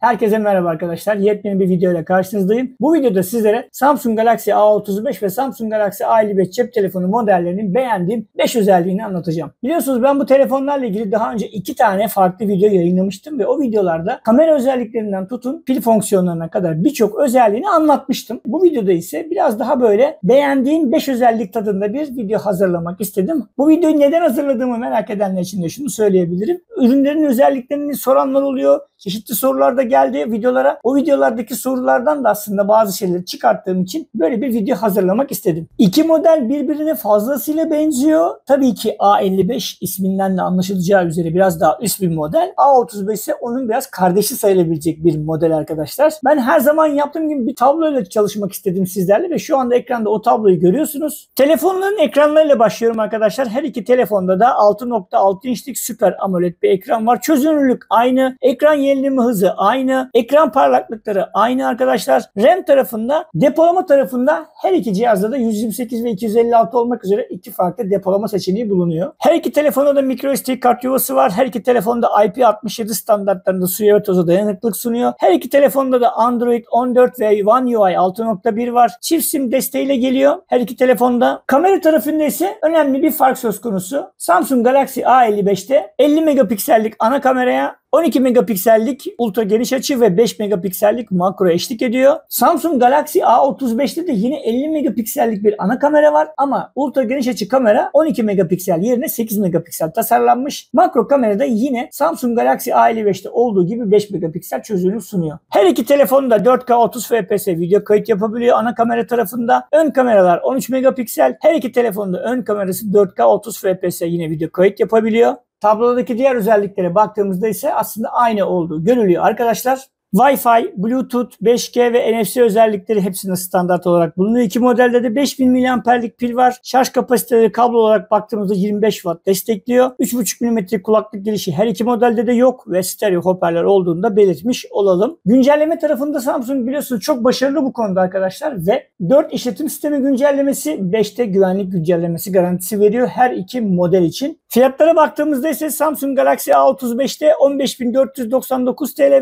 Herkese merhaba arkadaşlar. Yepyeni bir video ile karşınızdayım. Bu videoda sizlere Samsung Galaxy A35 ve Samsung Galaxy A55 cep telefonu modellerinin beğendiğim 5 özelliğini anlatacağım. Biliyorsunuz ben bu telefonlarla ilgili daha önce 2 tane farklı video yayınlamıştım ve o videolarda kamera özelliklerinden tutun pil fonksiyonlarına kadar birçok özelliğini anlatmıştım. Bu videoda ise biraz daha böyle beğendiğim 5 özellik tadında bir video hazırlamak istedim. Bu videoyu neden hazırladığımı merak edenler için de şunu söyleyebilirim. Ürünlerin özelliklerini soranlar oluyor. Çeşitli sorularda geldi videolara. O videolardaki sorulardan da aslında bazı şeyleri çıkarttığım için böyle bir video hazırlamak istedim. İki model birbirine fazlasıyla benziyor. Tabii ki A55 isminden de anlaşılacağı üzere biraz daha üst bir model. A35 ise onun biraz kardeşi sayılabilecek bir model arkadaşlar. Ben her zaman yaptığım gibi bir tabloyla çalışmak istedim sizlerle ve şu anda ekranda o tabloyu görüyorsunuz. Telefonların ekranlarıyla başlıyorum arkadaşlar. Her iki telefonda da 6.6 inçlik süper AMOLED bir ekran var. Çözünürlük aynı. Ekran yenileme hızı aynı aynı, ekran parlaklıkları aynı arkadaşlar. RAM tarafında, depolama tarafında her iki cihazda da 128 ve 256 olmak üzere iki farklı depolama seçeneği bulunuyor. Her iki telefonda da microSD kart yuvası var. Her iki telefonda IP67 standartlarında suya ve toza dayanıklılık sunuyor. Her iki telefonda da Android 14 ve One UI 6.1 var. Çift sim desteğiyle geliyor. Her iki telefonda. Kamera tarafında ise önemli bir fark söz konusu. Samsung Galaxy A55'te 50 megapiksellik ana kameraya 12 megapiksellik ultra geniş açı ve 5 megapiksellik makro eşlik ediyor. Samsung Galaxy A35'te de yine 50 megapiksellik bir ana kamera var ama ultra geniş açı kamera 12 megapiksel yerine 8 megapiksel tasarlanmış. Makro kamera da yine Samsung Galaxy A55'te olduğu gibi 5 megapiksel çözünürlük sunuyor. Her iki telefon da 4K 30 FPS video kayıt yapabiliyor ana kamera tarafında. Ön kameralar 13 megapiksel. Her iki telefonda ön kamerası 4K 30 FPS yine video kayıt yapabiliyor. Tablodaki diğer özelliklere baktığımızda ise aslında aynı olduğu görülüyor arkadaşlar. Wi-Fi, Bluetooth, 5G ve NFC özellikleri hepsinde standart olarak bulunuyor. İki modelde de 5000 mAh'lik pil var. Şarj kapasiteleri kablo olarak baktığımızda 25 Watt destekliyor. 3.5 mm kulaklık girişi her iki modelde de yok ve stereo hoparlör olduğunu da belirtmiş olalım. Güncelleme tarafında Samsung biliyorsunuz çok başarılı bu konuda arkadaşlar ve 4 işletim sistemi güncellemesi, 5'te güvenlik güncellemesi garantisi veriyor her iki model için. Fiyatlara baktığımızda ise Samsung Galaxy A35'te 15.499 TL ve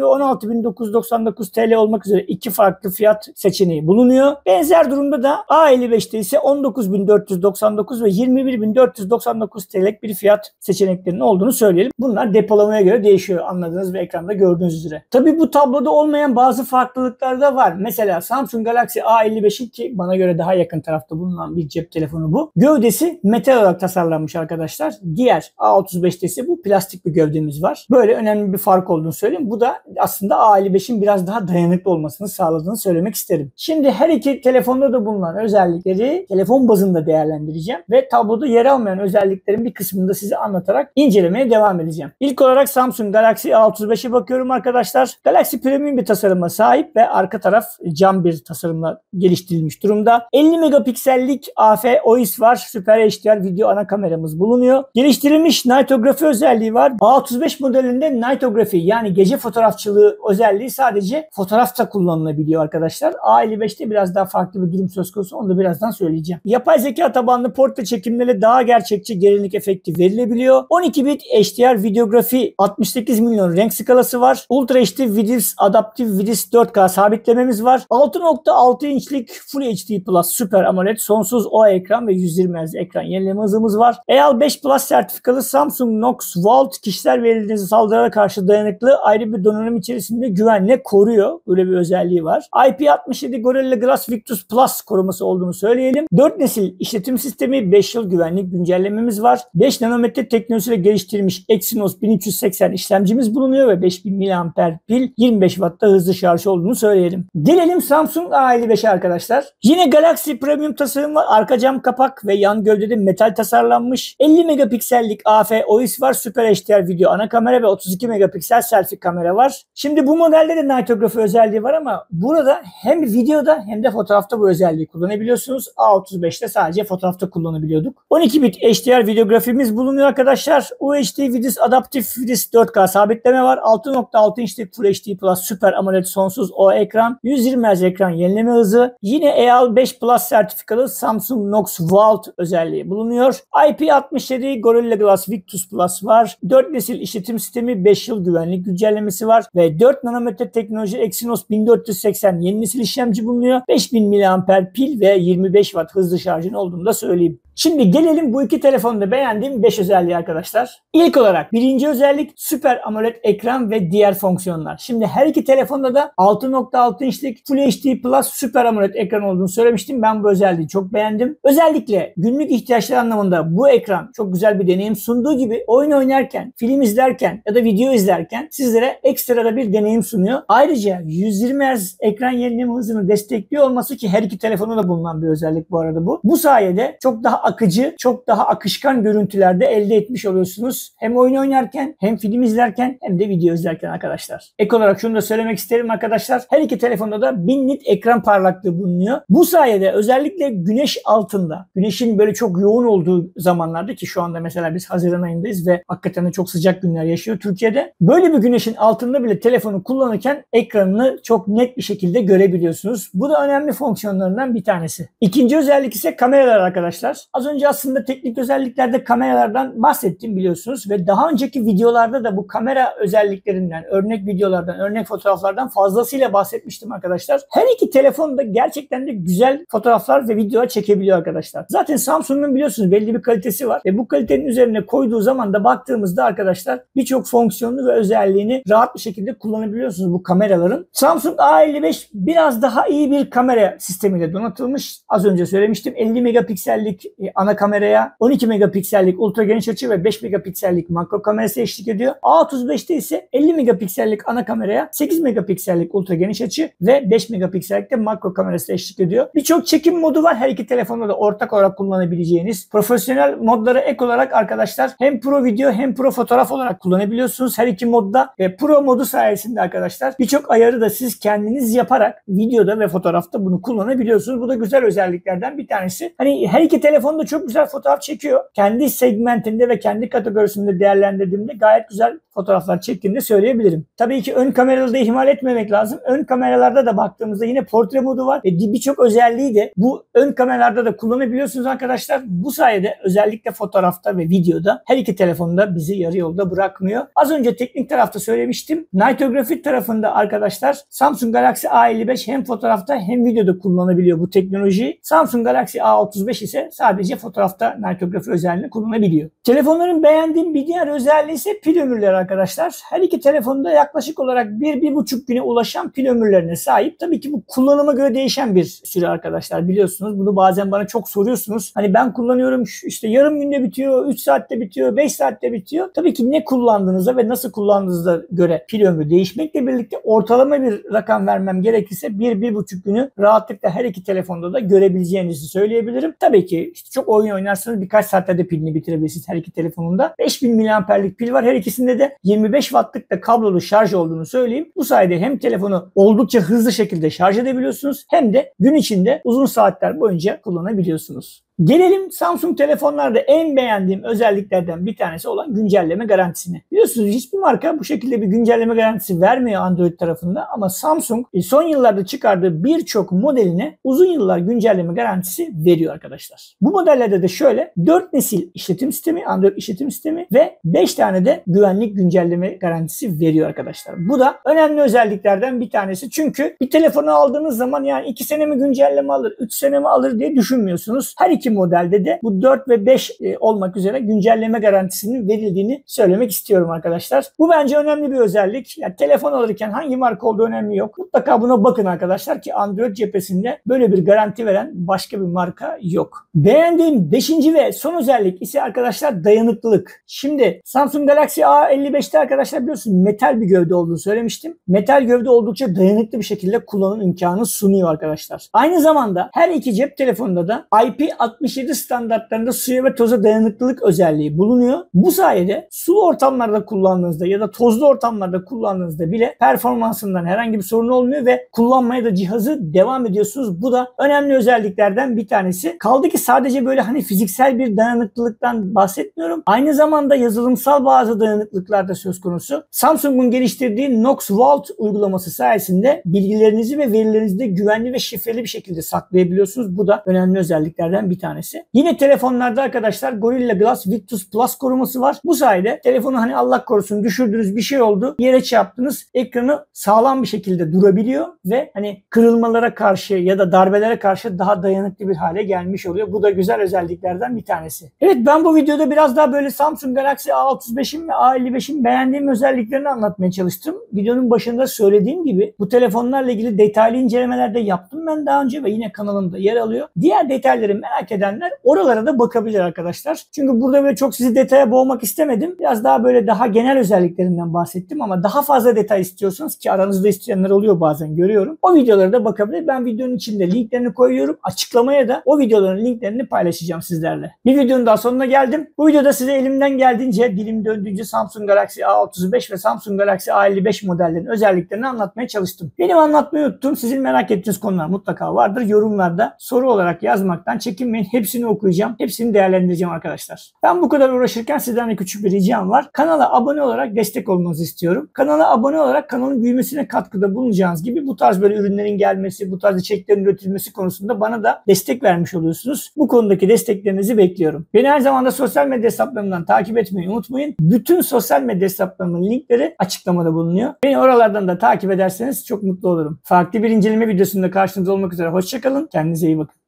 16.999 TL olmak üzere iki farklı fiyat seçeneği bulunuyor. Benzer durumda da A55'te ise 19.499 ve 21.499 TL'lik bir fiyat seçeneklerinin olduğunu söyleyelim. Bunlar depolamaya göre değişiyor anladığınız ve ekranda gördüğünüz üzere. Tabi bu tabloda olmayan bazı farklılıklar da var. Mesela Samsung Galaxy A55'in ki bana göre daha yakın tarafta bulunan bir cep telefonu bu. Gövdesi metal olarak tasarlanmış arkadaşlar Diğer A35'te ise bu plastik bir gövdemiz var. Böyle önemli bir fark olduğunu söyleyeyim. Bu da aslında A55'in biraz daha dayanıklı olmasını sağladığını söylemek isterim. Şimdi her iki telefonda da bulunan özellikleri telefon bazında değerlendireceğim ve tabloda yer almayan özelliklerin bir kısmını da size anlatarak incelemeye devam edeceğim. İlk olarak Samsung Galaxy A35'e bakıyorum arkadaşlar. Galaxy premium bir tasarıma sahip ve arka taraf cam bir tasarımla geliştirilmiş durumda. 50 megapiksellik AF OIS var. Süper HDR video ana kameramız bulunuyor. Geri Geliştirilmiş nitrografi özelliği var. A35 modelinde nitrografi yani gece fotoğrafçılığı özelliği sadece fotoğrafta kullanılabiliyor arkadaşlar. A55'te biraz daha farklı bir durum söz konusu. Onu da birazdan söyleyeceğim. Yapay zeka tabanlı portre çekimleri daha gerçekçi gerilimlik efekti verilebiliyor. 12 bit HDR videografi 68 milyon renk skalası var. Ultra HD Vidis Adaptive Vidis 4K sabitlememiz var. 6.6 inçlik Full HD Plus Super AMOLED sonsuz o ekran ve 120 Hz ekran yenileme hızımız var. EAL 5 Plus sertifikalı Samsung Knox Vault kişisel verilerinizi saldırılara karşı dayanıklı ayrı bir donanım içerisinde güvenle koruyor. Böyle bir özelliği var. IP67 Gorilla Glass Victus Plus koruması olduğunu söyleyelim. 4 nesil işletim sistemi 5 yıl güvenlik güncellememiz var. 5 nanometre teknolojisiyle geliştirilmiş Exynos 1380 işlemcimiz bulunuyor ve 5000 mAh pil 25 Watt'ta hızlı şarj olduğunu söyleyelim. Gelelim Samsung A55'e arkadaşlar. Yine Galaxy Premium tasarım var. Arka cam kapak ve yan gövdede metal tasarlanmış. 50 megapiksel megapiksellik AF OIS var. Süper HDR video ana kamera ve 32 megapiksel selfie kamera var. Şimdi bu modelde de nitrografi özelliği var ama burada hem videoda hem de fotoğrafta bu özelliği kullanabiliyorsunuz. A35'te sadece fotoğrafta kullanabiliyorduk. 12 bit HDR videografimiz bulunuyor arkadaşlar. UHD vidis adaptif vidis 4K sabitleme var. 6.6 inçlik Full HD Plus Super AMOLED sonsuz O ekran. 120 Hz ekran yenileme hızı. Yine EAL 5 Plus sertifikalı Samsung Knox Vault özelliği bulunuyor. IP67 Gorilla Gorilla Glass Victus Plus var. 4 nesil işletim sistemi 5 yıl güvenlik güncellemesi var ve 4 nanometre teknoloji Exynos 1480 yeni nesil işlemci bulunuyor. 5000 mAh pil ve 25 Watt hızlı şarjın olduğunu da söyleyeyim. Şimdi gelelim bu iki telefonda beğendiğim 5 özelliği arkadaşlar. İlk olarak birinci özellik süper AMOLED ekran ve diğer fonksiyonlar. Şimdi her iki telefonda da 6.6 inçlik Full HD Plus süper AMOLED ekran olduğunu söylemiştim. Ben bu özelliği çok beğendim. Özellikle günlük ihtiyaçlar anlamında bu ekran çok güzel bir deneyim sunduğu gibi oyun oynarken, film izlerken ya da video izlerken sizlere ekstra da bir deneyim sunuyor. Ayrıca 120 Hz ekran yenileme hızını destekliyor olması ki her iki telefonda da bulunan bir özellik bu arada bu. Bu sayede çok daha akıcı, çok daha akışkan görüntülerde elde etmiş oluyorsunuz. Hem oyun oynarken, hem film izlerken, hem de video izlerken arkadaşlar. Ek olarak şunu da söylemek isterim arkadaşlar. Her iki telefonda da 1000 nit ekran parlaklığı bulunuyor. Bu sayede özellikle güneş altında, güneşin böyle çok yoğun olduğu zamanlarda ki şu anda mesela biz Haziran ayındayız ve hakikaten de çok sıcak günler yaşıyor Türkiye'de. Böyle bir güneşin altında bile telefonu kullanırken ekranını çok net bir şekilde görebiliyorsunuz. Bu da önemli fonksiyonlarından bir tanesi. İkinci özellik ise kameralar arkadaşlar. Az önce aslında teknik özelliklerde kameralardan bahsettim biliyorsunuz ve daha önceki videolarda da bu kamera özelliklerinden, örnek videolardan, örnek fotoğraflardan fazlasıyla bahsetmiştim arkadaşlar. Her iki telefon da gerçekten de güzel fotoğraflar ve videolar çekebiliyor arkadaşlar. Zaten Samsung'un biliyorsunuz belli bir kalitesi var ve bu kalitenin üzerine koyduğu zaman da baktığımızda arkadaşlar birçok fonksiyonunu ve özelliğini rahat bir şekilde kullanabiliyorsunuz bu kameraların. Samsung A55 biraz daha iyi bir kamera sistemiyle donatılmış. Az önce söylemiştim 50 megapiksellik e, ana kameraya 12 megapiksellik ultra geniş açı ve 5 megapiksellik makro kamerası eşlik ediyor. A35'te ise 50 megapiksellik ana kameraya 8 megapiksellik ultra geniş açı ve 5 megapiksellik de makro kamerası eşlik ediyor. Birçok çekim modu var. Her iki telefonda da ortak olarak kullanabileceğiniz. Profesyonel modlara ek olarak arkadaşlar hem pro video hem pro fotoğraf olarak kullanabiliyorsunuz. Her iki modda ve pro modu sayesinde arkadaşlar birçok ayarı da siz kendiniz yaparak videoda ve fotoğrafta bunu kullanabiliyorsunuz. Bu da güzel özelliklerden bir tanesi. Hani her iki telefon da çok güzel fotoğraf çekiyor. Kendi segmentinde ve kendi kategorisinde değerlendirdiğimde gayet güzel fotoğraflar çektiğimde söyleyebilirim. Tabii ki ön kameraları da ihmal etmemek lazım. Ön kameralarda da baktığımızda yine portre modu var. ve Birçok özelliği de bu ön kameralarda da kullanabiliyorsunuz arkadaşlar. Bu sayede özellikle fotoğrafta ve videoda her iki telefonda bizi yarı yolda bırakmıyor. Az önce teknik tarafta söylemiştim. Nightographic tarafında arkadaşlar Samsung Galaxy A55 hem fotoğrafta hem videoda kullanabiliyor bu teknolojiyi. Samsung Galaxy A35 ise sadece fotoğrafta nightography özelliğini kullanabiliyor. Telefonların beğendiğim bir diğer özelliği ise pil ömürleri arkadaşlar. Her iki telefonda yaklaşık olarak 1-1,5 güne ulaşan pil ömürlerine sahip. Tabii ki bu kullanıma göre değişen bir süre arkadaşlar biliyorsunuz. Bunu bazen bana çok soruyorsunuz. Hani ben kullanıyorum işte yarım günde bitiyor, 3 saatte bitiyor, 5 saatte bitiyor. Tabii ki ne kullandığınıza ve nasıl kullandığınıza göre pil ömrü değişmekle birlikte ortalama bir rakam vermem gerekirse 1-1,5 günü rahatlıkla her iki telefonda da görebileceğinizi söyleyebilirim. Tabii ki işte çok oyun oynarsanız birkaç saatte de pilini bitirebilirsiniz her iki telefonunda. 5000 miliamperlik pil var. Her ikisinde de 25 wattlık da kablolu şarj olduğunu söyleyeyim. Bu sayede hem telefonu oldukça hızlı şekilde şarj edebiliyorsunuz hem de gün içinde uzun saatler boyunca kullanabiliyorsunuz. Gelelim Samsung telefonlarda en beğendiğim özelliklerden bir tanesi olan güncelleme garantisine. Biliyorsunuz hiçbir marka bu şekilde bir güncelleme garantisi vermiyor Android tarafında ama Samsung e, son yıllarda çıkardığı birçok modeline uzun yıllar güncelleme garantisi veriyor arkadaşlar. Bu modellerde de şöyle 4 nesil işletim sistemi, Android işletim sistemi ve 5 tane de güvenlik güncelleme garantisi veriyor arkadaşlar. Bu da önemli özelliklerden bir tanesi. Çünkü bir telefonu aldığınız zaman yani 2 sene mi güncelleme alır, 3 sene mi alır diye düşünmüyorsunuz. Her iki Önümüzdeki modelde de bu 4 ve 5 e, olmak üzere güncelleme garantisinin verildiğini söylemek istiyorum arkadaşlar. Bu bence önemli bir özellik. Yani telefon alırken hangi marka olduğu önemli yok. Mutlaka buna bakın arkadaşlar ki Android cephesinde böyle bir garanti veren başka bir marka yok. Beğendiğim 5. ve son özellik ise arkadaşlar dayanıklılık. Şimdi Samsung Galaxy A55'te arkadaşlar biliyorsun metal bir gövde olduğunu söylemiştim. Metal gövde oldukça dayanıklı bir şekilde kullanım imkanı sunuyor arkadaşlar. Aynı zamanda her iki cep telefonunda da IP 67 standartlarında suya ve toza dayanıklılık özelliği bulunuyor. Bu sayede sulu ortamlarda kullandığınızda ya da tozlu ortamlarda kullandığınızda bile performansından herhangi bir sorun olmuyor ve kullanmaya da cihazı devam ediyorsunuz. Bu da önemli özelliklerden bir tanesi. Kaldı ki sadece böyle hani fiziksel bir dayanıklılıktan bahsetmiyorum. Aynı zamanda yazılımsal bazı dayanıklılıklar da söz konusu. Samsung'un geliştirdiği Knox Vault uygulaması sayesinde bilgilerinizi ve verilerinizi de güvenli ve şifreli bir şekilde saklayabiliyorsunuz. Bu da önemli özelliklerden bir tanesi tanesi. Yine telefonlarda arkadaşlar Gorilla Glass Victus Plus koruması var. Bu sayede telefonu hani Allah korusun düşürdünüz bir şey oldu yere çarptınız ekranı sağlam bir şekilde durabiliyor ve hani kırılmalara karşı ya da darbelere karşı daha dayanıklı bir hale gelmiş oluyor. Bu da güzel özelliklerden bir tanesi. Evet ben bu videoda biraz daha böyle Samsung Galaxy a 65in ve A55'in beğendiğim özelliklerini anlatmaya çalıştım. Videonun başında söylediğim gibi bu telefonlarla ilgili detaylı incelemelerde yaptım ben daha önce ve yine kanalımda yer alıyor. Diğer detayları merak et edenler oralara da bakabilir arkadaşlar. Çünkü burada böyle çok sizi detaya boğmak istemedim. Biraz daha böyle daha genel özelliklerinden bahsettim ama daha fazla detay istiyorsanız ki aranızda isteyenler oluyor bazen görüyorum. O videolara da bakabilir. Ben videonun içinde linklerini koyuyorum. Açıklamaya da o videoların linklerini paylaşacağım sizlerle. Bir videonun daha sonuna geldim. Bu videoda size elimden geldiğince dilim döndüğünce Samsung Galaxy A35 ve Samsung Galaxy A55 modellerinin özelliklerini anlatmaya çalıştım. Benim anlatmayı unuttum. Sizin merak ettiğiniz konular mutlaka vardır. Yorumlarda soru olarak yazmaktan çekinmeyin hepsini okuyacağım. Hepsini değerlendireceğim arkadaşlar. Ben bu kadar uğraşırken sizden de küçük bir ricam var. Kanala abone olarak destek olmanızı istiyorum. Kanala abone olarak kanalın büyümesine katkıda bulunacağınız gibi bu tarz böyle ürünlerin gelmesi, bu tarz içeriklerin üretilmesi konusunda bana da destek vermiş oluyorsunuz. Bu konudaki desteklerinizi bekliyorum. Beni her zaman da sosyal medya hesaplarımdan takip etmeyi unutmayın. Bütün sosyal medya hesaplarımın linkleri açıklamada bulunuyor. Beni oralardan da takip ederseniz çok mutlu olurum. Farklı bir inceleme videosunda karşınızda olmak üzere. Hoşçakalın. Kendinize iyi bakın.